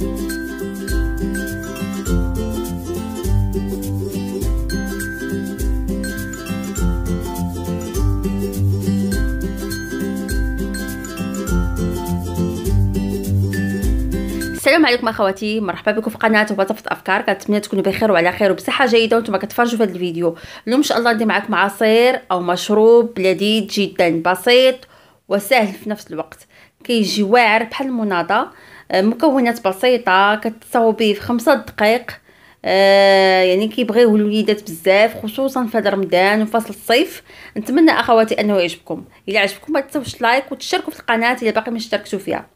السلام عليكم اخواتي مرحبا بكم في قناه وظفه افكار كنتمنى تكونوا بخير وعلى خير وبصحه جيده وانتم كتفرجوا في هذا الفيديو اليوم ان شاء الله ندير معكم عصير او مشروب لذيذ جدا بسيط وسهل في نفس الوقت كيجي واعر بحال المناضه آه، مكونات بسيطه كتصاوبي في خمسة دقائق آه يعني كيبغيوه الوليدات بزاف خصوصا في هذا رمضان وفصل الصيف نتمنى اخواتي انه يعجبكم الا عجبكم ما تنساوش لايك وتشتركوا في القناه الا باقي ما اشتركتوا فيها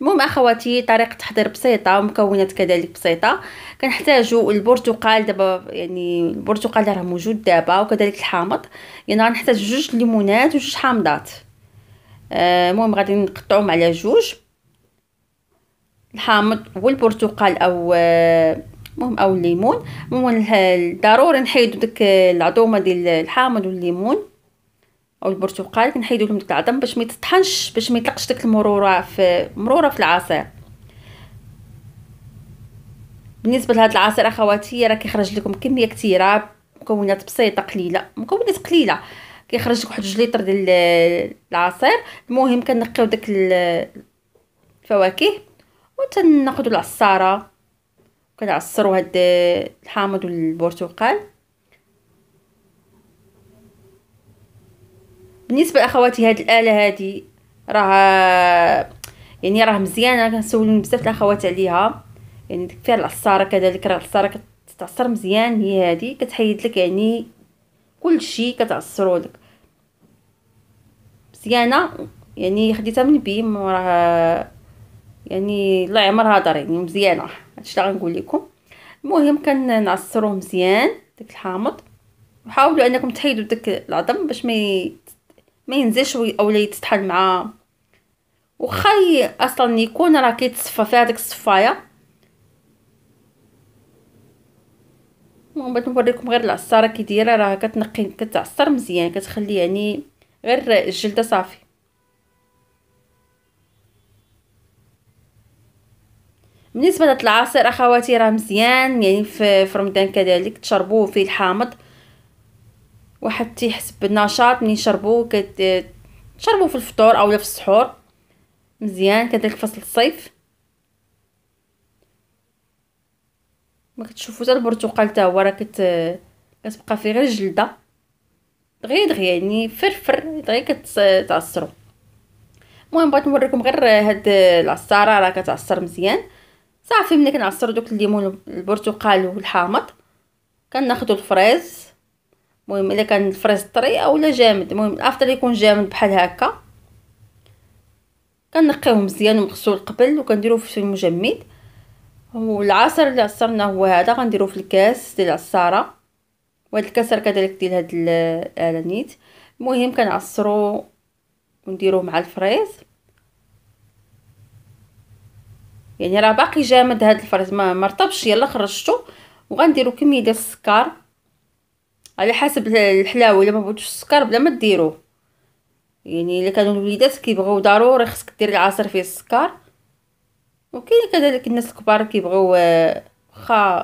المهم اخواتي طريقه تحضير بسيطه ومكونات كذلك بسيطه كنحتاجوا البرتقال دابا يعني البرتقال راه موجود دابا وكذلك الحامض يعني غنحتاج جوج ليمونات وجوج حامضات آه، المهم آه غادي نقطعهم على جوج الحامض والبرتقال او آه، المهم او الليمون المهم ضروري نحيدو ديك العظومه ديال الحامض والليمون او البرتقال كنحيدو لهم ديك العظم باش ما يتطحنش باش ما يطلقش ديك المروره في مروره في العصير بالنسبه لهاد العصير اخواتي راه كيخرج لكم كميه كثيره مكونات بسيطه قليله مكونات قليله كيخرج لك واحد 2 لتر ديال آه، العصير المهم كنقيو داك الفواكه وتناخذوا العصاره كنعصروا هاد الحامض والبرتقال بالنسبه لاخواتي هاد الاله هادي راه يعني راه مزيانه كنسولون بزاف الاخوات عليها يعني ديك فيها العصاره كذلك راه العصاره كتعصر مزيان هي هادي كتحيد لك يعني كل شيء كتعصروا لك مزيانه يعني خديتها من بيم راه يعني الله يعمرها دار يعني مزيانه هادشي اللي غنقول لكم المهم كنعصروه مزيان داك الحامض وحاولوا انكم تحيدوا داك العظم باش ما ما ينزلش اولا يتطحن مع واخا اصلا يكون راه كيتصفى فيها ديك الصفايه المهم بغيت نوريكم غير العصاره كي دايره راه كتنقي كتعصر مزيان كتخلي يعني غير الجلده صافي بالنسبه لهاد العصير اخواتي راه مزيان يعني في رمضان كذلك تشربوه فيه الحامض واحد تيحس بالنشاط ملي يشربوه كت تشربوه في الفطور اولا في السحور مزيان كذلك فصل الصيف ما كتشوفوا حتى البرتقال حتى هو راه كت كتبقى فيه غير جلده دغيا دغيا يعني فرفر دغيا كتعصروا المهم بغيت نوريكم غير هاد العصاره راه كتعصر مزيان صافي ملي كنعصرو دوك الليمون البرتقال والحامض كناخذوا الفريز المهم الا كان الفريز طري اولا جامد المهم الافضل يكون جامد بحال هكا كنقيوه مزيان ومغسول قبل وكنديروه في المجمد والعصير اللي عصرنا هو هذا غنديروه في الكاس ديال العصاره وهاد الكسر كذلك ديال هاد الانيت المهم كنعصرو ونديروه مع الفريز يعني راه باقي جامد هاد الفرز ما مرطبش يلا خرجتو وغنديرو كميه ديال السكر على حسب الحلاوه الا ما بغيتوش السكر بلا ما ديروه يعني الا كانوا الوليدات كيبغيو ضروري خصك دير العصير فيه السكر وكاين كذلك الناس الكبار كيبغيو آه، واخا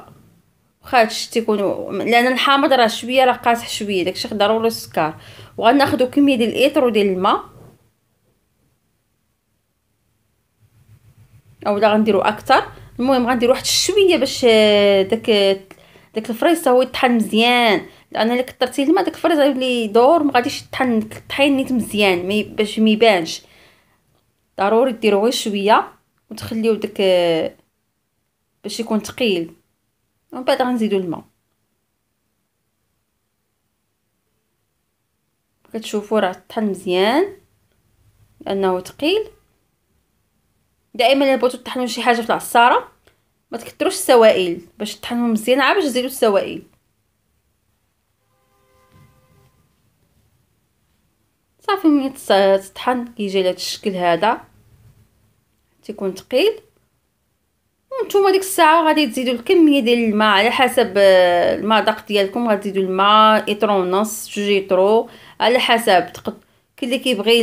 واخا هادشي تيكون لان الحامض راه شويه راه قاصح شويه داكشي ضروري السكر وغناخذوا كميه ديال الايتر ديال الماء او لا غنديرو اكثر المهم غندير واحد شويه باش آه، داك داك الفريز هو يطحن مزيان لان الا كثرتي الماء داك الفريز غيولي يدور ما غاديش يطحن طحين نيت مزيان مي باش ما يبانش ضروري ديرو غير شويه وتخليو داك آه، باش يكون ثقيل ومن بعد غنزيدو الماء كتشوفوا راه طحن مزيان لانه ثقيل دائما بغيتو تطحنوا شي حاجه في العصاره ما تكثروش السوائل باش تطحنوا مزيان عا باش تزيدوا السوائل صافي ملي تطحن كيجي لهذا الشكل هذا تيكون تقيل وانتم ديك الساعه غادي تزيدوا الكميه ديال الماء على حسب آه، المذاق ديالكم تزيدوا الماء ايطرو ونص جوج ايطرو على حسب كل اللي كيبغي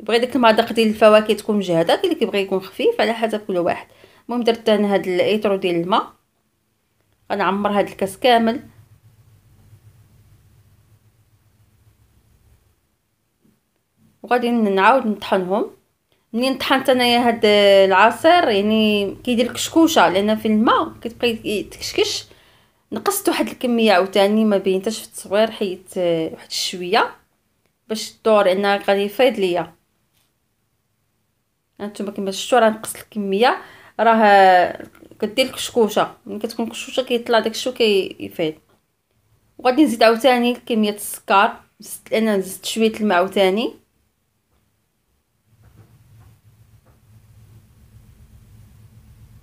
يبغي داك المذاق ديال الفواكه تكون مجهده كاين اللي كيبغي يكون خفيف على حسب كل واحد المهم درت انا هاد الايترو ديال الماء غنعمر هاد الكاس كامل وغادي نعاود نطحنهم منين طحنت انايا هاد العصير يعني كيدير كشكوشه لان في الماء كتبقى تكشكش نقصت واحد الكميه عاوتاني ما بينتش في التصوير حيت واحد الشويه باش الدور انها غادي يفيض ليا انتما كما شفتوا راه نقصت الكميه راه كدير الكشكوشه ملي كتكون كشكوشه كيطلع داك الشو كيفيد وغادي نزيد عاوتاني كميه السكر زدت انا زدت شويه الماء عاوتاني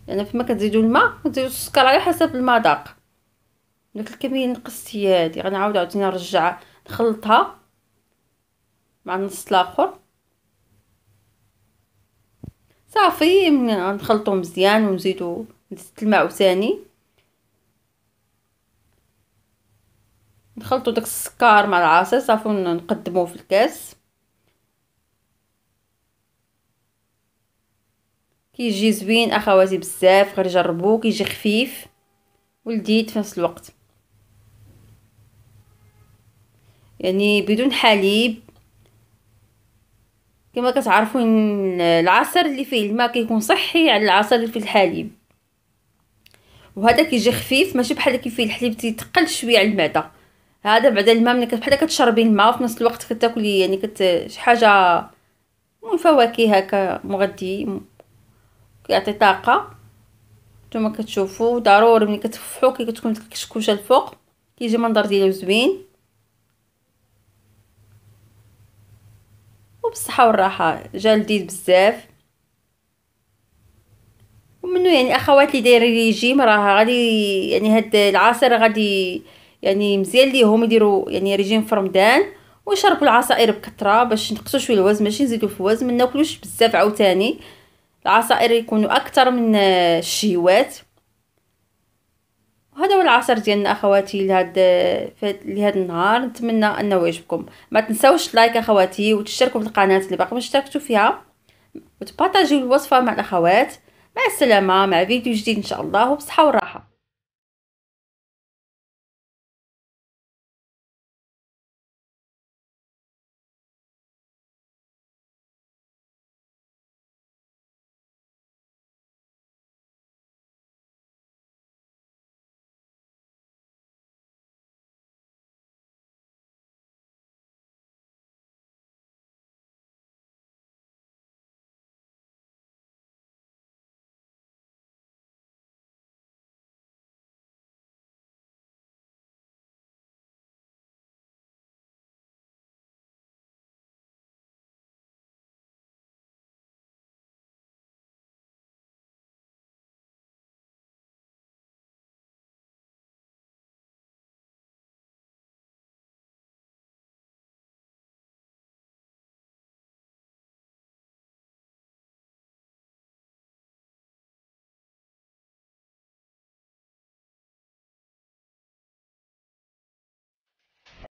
يعني فما كتزيدوا الماء كتزيدوا السكر على حسب المذاق ديك الكميه اللي نقصت هي هادي غنعاود عاوتاني نرجع نخلطها مع النص الاخر صافي نخلطو مزيان ونزيدو نزيد الماء ثاني نخلطو داك السكر مع العصير صافي نقدمو في الكاس كيجي زوين اخواتي بزاف غير جربوه كيجي خفيف ولذيذ في نفس الوقت يعني بدون حليب كما كتعرفوا العصير اللي فيه الماء كيكون صحي على العصير اللي فيه الحليب وهذا كيجي خفيف ماشي بحال اللي فيه الحليب تيتقل شويه على المعده هذا بعد الماء ملي بحال كتشربي الماء وفي نفس الوقت كتاكلي يعني كت شي حاجه من فواكه هكا مغذي كيعطي طاقه نتوما كتشوفوا ضروري ملي كتفحو كي كتكون الكشكوشه الفوق كيجي منظر ديالو زوين وبالصحه والراحه جا لذيذ بزاف ومنو يعني اخوات اللي دايرين ريجيم راه غادي يعني هاد العصير غادي يعني مزيان ليهم يديروا يعني ريجيم في رمضان ويشربوا العصائر بكثره باش نقصوا شويه الوزن ماشي نزيدوا في الوزن ما ناكلوش بزاف عاوتاني العصائر يكونوا اكثر من الشهيوات وهذا هو العصر ديالنا اخواتي لهاد لهاد النهار نتمنى انه يعجبكم ما تنساوش لايك اخواتي وتشتركوا في القناه اللي باقي ما اشتركتوا فيها وتبارطاجيو الوصفه مع الاخوات مع السلامه مع فيديو جديد ان شاء الله وبصحه وراحه